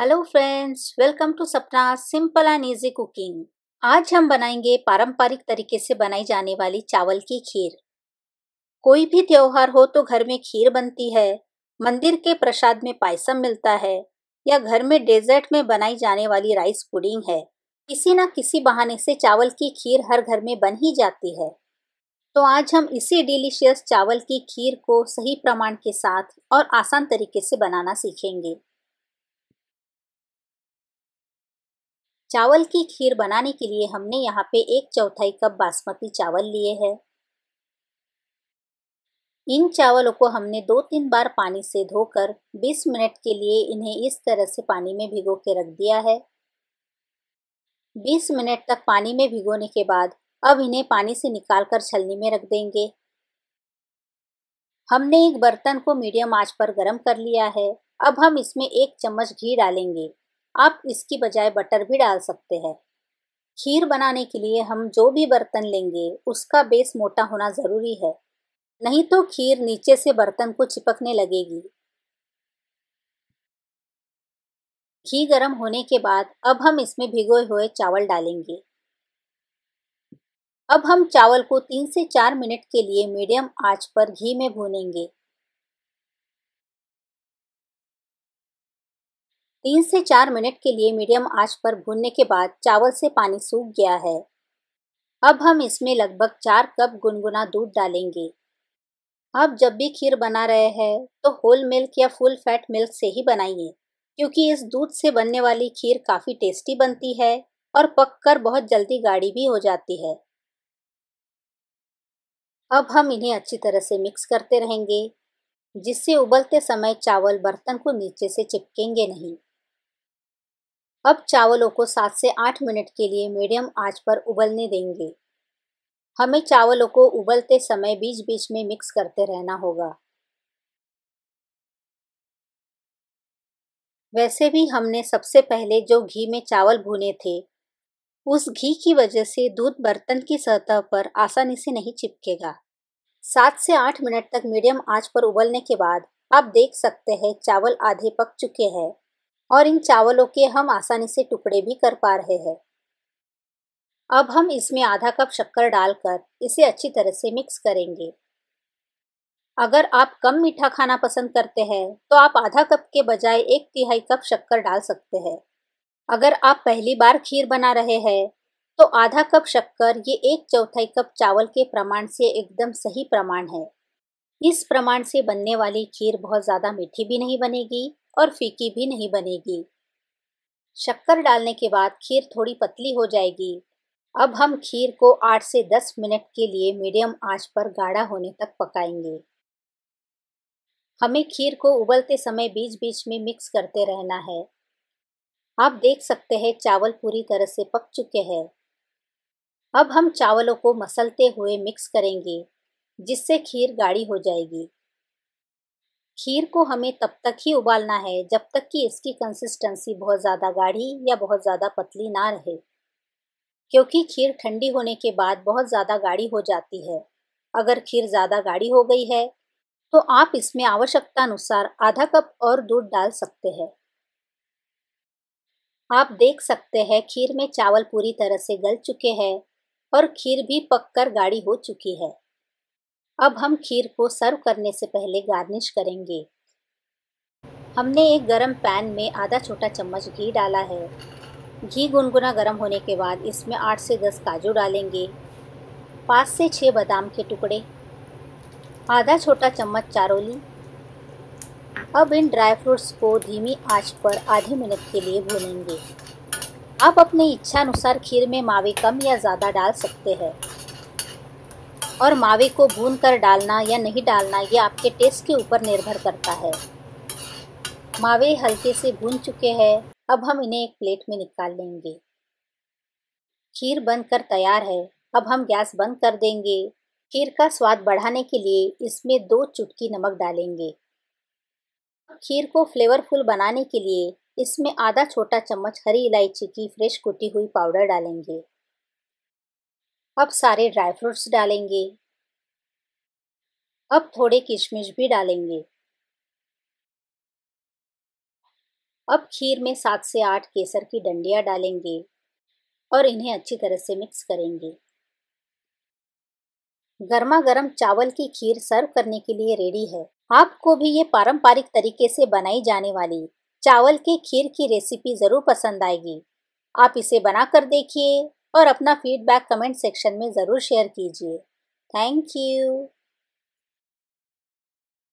hello friends welcome to Sapna simple and easy cooking आज हम बनाएंगे पारंपरिक तरीके से बनाई जाने वाली चावल की खीर कोई भी त्यौहार हो तो घर में खीर बनती है मंदिर के प्रसाद में पायसम मिलता है या घर में डेजर्ट में बनाई जाने वाली राइस पुडिंग है किसी ना किसी बहाने से चावल की खीर हर घर में बन ही जाती है तो आज हम इसी डिलीशियस चावल की खीर को सही प्रमाण के साथ और आसान तरीके से बनाना सीखेंगे चावल की खीर बनाने के लिए हमने यहाँ पे एक चौथाई कप बासमती चावल लिए हैं इन चावलों को हमने दो तीन बार पानी से धोकर 20 मिनट के लिए इन्हें इस तरह से पानी में भिगो के रख दिया है 20 मिनट तक पानी में भिगोने के बाद अब इन्हें पानी से निकालकर छलनी में रख देंगे हमने एक बर्तन को मीडियम आंच पर गर्म कर लिया है अब हम इसमें एक चम्मच घी डालेंगे आप इसकी बजाय बटर भी डाल सकते हैं खीर बनाने के लिए हम जो भी बर्तन लेंगे उसका बेस मोटा होना ज़रूरी है नहीं तो खीर नीचे से बर्तन को चिपकने लगेगी घी गर्म होने के बाद अब हम इसमें भिगोए हुए चावल डालेंगे अब हम चावल को तीन से चार मिनट के लिए मीडियम आंच पर घी में भूनेंगे तीन से चार मिनट के लिए मीडियम आंच पर भूनने के बाद चावल से पानी सूख गया है अब हम इसमें लगभग चार कप गुनगुना दूध डालेंगे आप जब भी खीर बना रहे हैं तो होल मिल्क या फुल फैट मिल्क से ही बनाइए क्योंकि इस दूध से बनने वाली खीर काफ़ी टेस्टी बनती है और पककर बहुत जल्दी गाढ़ी भी हो जाती है अब हम इन्हें अच्छी तरह से मिक्स करते रहेंगे जिससे उबलते समय चावल बर्तन को नीचे से चिपकेंगे नहीं अब चावलों को सात से आठ मिनट के लिए मीडियम आंच पर उबलने देंगे हमें चावलों को उबलते समय बीच बीच में मिक्स करते रहना होगा वैसे भी हमने सबसे पहले जो घी में चावल भुने थे उस घी की वजह से दूध बर्तन की सतह पर आसानी से नहीं चिपकेगा सात से आठ मिनट तक मीडियम आंच पर उबलने के बाद आप देख सकते हैं चावल आधे पक चुके हैं और इन चावलों के हम आसानी से टुकड़े भी कर पा रहे हैं अब हम इसमें आधा कप शक्कर डालकर इसे अच्छी तरह से मिक्स करेंगे अगर आप कम मीठा खाना पसंद करते हैं तो आप आधा कप के बजाय एक तिहाई कप शक्कर डाल सकते हैं अगर आप पहली बार खीर बना रहे हैं तो आधा कप शक्कर ये एक चौथाई कप चावल के प्रमाण से एकदम सही प्रमाण है इस प्रमाण से बनने वाली खीर बहुत ज़्यादा मीठी भी नहीं बनेगी और फीकी भी नहीं बनेगी शक्कर डालने के बाद खीर थोड़ी पतली हो जाएगी अब हम खीर को 8 से 10 मिनट के लिए मीडियम आंच पर गाढ़ा होने तक पकाएंगे हमें खीर को उबलते समय बीच बीच में मिक्स करते रहना है आप देख सकते हैं चावल पूरी तरह से पक चुके हैं अब हम चावलों को मसलते हुए मिक्स करेंगे जिससे खीर गाढ़ी हो जाएगी खीर को हमें तब तक ही उबालना है जब तक कि इसकी कंसिस्टेंसी बहुत ज़्यादा गाढ़ी या बहुत ज़्यादा पतली ना रहे क्योंकि खीर ठंडी होने के बाद बहुत ज़्यादा गाढ़ी हो जाती है अगर खीर ज़्यादा गाढ़ी हो गई है तो आप इसमें आवश्यकता अनुसार आधा कप और दूध डाल सकते हैं आप देख सकते हैं खीर में चावल पूरी तरह से गल चुके हैं और खीर भी पककर गाढ़ी हो चुकी है अब हम खीर को सर्व करने से पहले गार्निश करेंगे हमने एक गरम पैन में आधा छोटा चम्मच घी डाला है घी गुनगुना गर्म होने के बाद इसमें आठ से दस काजू डालेंगे पाँच से छः बादाम के टुकड़े आधा छोटा चम्मच चारोली अब इन ड्राई फ्रूट्स को धीमी आंच पर आधे मिनट के लिए भूनेंगे आप अपनी इच्छा अनुसार खीर में मावे कम या ज़्यादा डाल सकते हैं और मावे को भून कर डालना या नहीं डालना ये आपके टेस्ट के ऊपर निर्भर करता है मावे हल्के से भून चुके हैं अब हम इन्हें एक प्लेट में निकाल लेंगे खीर बनकर तैयार है अब हम गैस बंद कर देंगे खीर का स्वाद बढ़ाने के लिए इसमें दो चुटकी नमक डालेंगे खीर को फ्लेवरफुल बनाने के लिए इसमें आधा छोटा चम्मच हरी इलायची की फ्रेश कुटी हुई पाउडर डालेंगे अब सारे ड्राई फ्रूट्स डालेंगे अब थोड़े किशमिश भी डालेंगे अब खीर में सात से आठ केसर की डंडियाँ डालेंगे और इन्हें अच्छी तरह से मिक्स करेंगे गर्मा गर्म चावल की खीर सर्व करने के लिए रेडी है आपको भी ये पारंपरिक तरीके से बनाई जाने वाली चावल के खीर की रेसिपी ज़रूर पसंद आएगी आप इसे बना कर देखिए और अपना फीडबैक कमेंट सेक्शन में ज़रूर शेयर कीजिए थैंक यू